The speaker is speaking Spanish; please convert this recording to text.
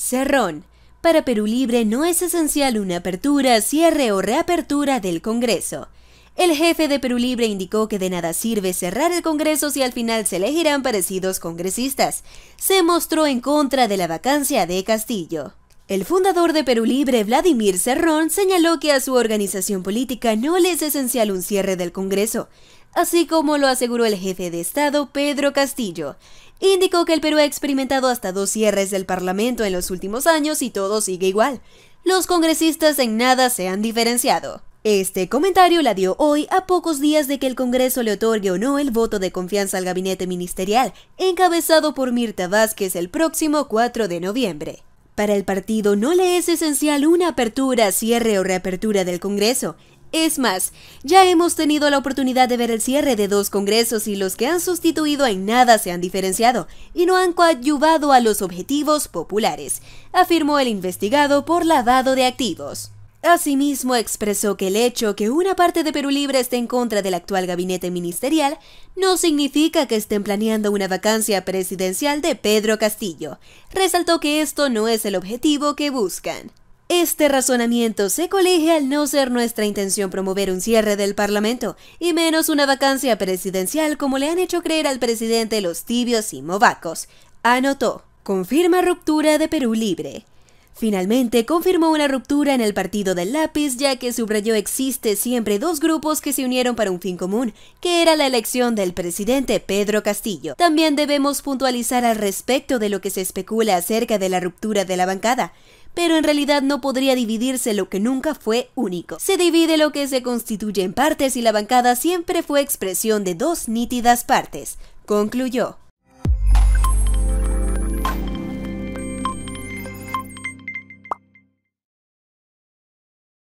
Cerrón. Para Perú Libre no es esencial una apertura, cierre o reapertura del Congreso. El jefe de Perú Libre indicó que de nada sirve cerrar el Congreso si al final se elegirán parecidos congresistas. Se mostró en contra de la vacancia de Castillo. El fundador de Perú Libre, Vladimir Cerrón, señaló que a su organización política no le es esencial un cierre del Congreso, así como lo aseguró el jefe de Estado, Pedro Castillo indicó que el Perú ha experimentado hasta dos cierres del Parlamento en los últimos años y todo sigue igual. Los congresistas en nada se han diferenciado. Este comentario la dio hoy a pocos días de que el Congreso le otorgue o no el voto de confianza al gabinete ministerial, encabezado por Mirta Vázquez el próximo 4 de noviembre. Para el partido no le es esencial una apertura, cierre o reapertura del Congreso. Es más, ya hemos tenido la oportunidad de ver el cierre de dos congresos y los que han sustituido en nada se han diferenciado y no han coadyuvado a los objetivos populares, afirmó el investigado por lavado de activos. Asimismo, expresó que el hecho que una parte de Perú Libre esté en contra del actual gabinete ministerial no significa que estén planeando una vacancia presidencial de Pedro Castillo. Resaltó que esto no es el objetivo que buscan. Este razonamiento se colige al no ser nuestra intención promover un cierre del Parlamento, y menos una vacancia presidencial como le han hecho creer al presidente los tibios y movacos. Anotó, confirma ruptura de Perú Libre. Finalmente, confirmó una ruptura en el partido del lápiz, ya que subrayó existe siempre dos grupos que se unieron para un fin común, que era la elección del presidente Pedro Castillo. También debemos puntualizar al respecto de lo que se especula acerca de la ruptura de la bancada pero en realidad no podría dividirse lo que nunca fue único. Se divide lo que se constituye en partes y la bancada siempre fue expresión de dos nítidas partes, concluyó.